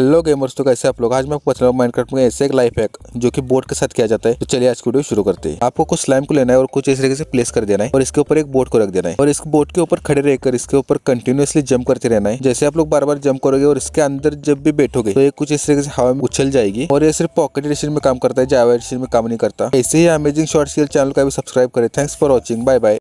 hello gamers तो कैसे आप लोग आज मैं आपको बताऊँ माइनक्राफ्ट में ऐसे एक लाइफ हैक जो कि बोर्ड के साथ किया जाता है तो चलिए आज की वीडियो शुरू करते हैं आपको कुछ स्लाइम को लेना है और कुछ इस तरीके से प्लेस कर देना है और इसके ऊपर एक बोर्ड को रख देना है और इस बोर्ड के ऊपर खड़े रहकर इसके ऊपर कंटिन्यूसली जंप करते रहना है जैसे आप लोग बार बार जंप करोगे और इसके अंदर जब भी बैठोगे तो ये कुछ इस तरीके से हवा में उछल जाएगी और ये सिर्फ पॉकेट एडिशन में काम करता है जावा एडिशन में काम नहीं करता ऐसे ही अमेजिंग शॉर्ट स्किल चैनल का भी सब्सक्राइब करें thanks for watching bye bye